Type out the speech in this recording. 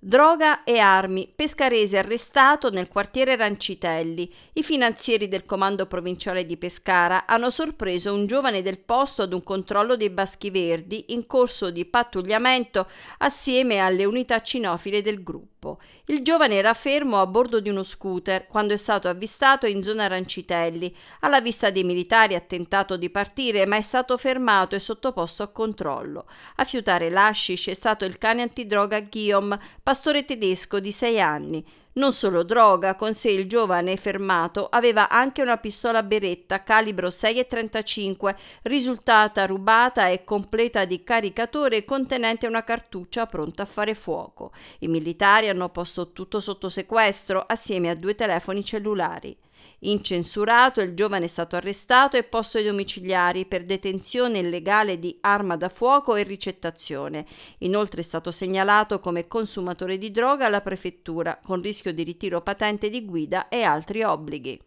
Droga e armi. Pescarese arrestato nel quartiere Rancitelli. I finanzieri del comando provinciale di Pescara hanno sorpreso un giovane del posto ad un controllo dei Baschi Verdi in corso di pattugliamento assieme alle unità cinofile del gruppo gruppo. Il giovane era fermo a bordo di uno scooter quando è stato avvistato in zona Rancitelli. Alla vista dei militari ha tentato di partire ma è stato fermato e sottoposto a controllo. A fiutare l'ascis è stato il cane antidroga Guillaume, pastore tedesco di sei anni. Non solo droga, con sé il giovane fermato aveva anche una pistola beretta calibro 6,35, risultata rubata e completa di caricatore contenente una cartuccia pronta a fare fuoco. I militari hanno posto tutto sotto sequestro assieme a due telefoni cellulari. Incensurato, il giovane è stato arrestato e posto ai domiciliari per detenzione illegale di arma da fuoco e ricettazione. Inoltre è stato segnalato come consumatore di droga alla prefettura, con rischio di ritiro patente di guida e altri obblighi.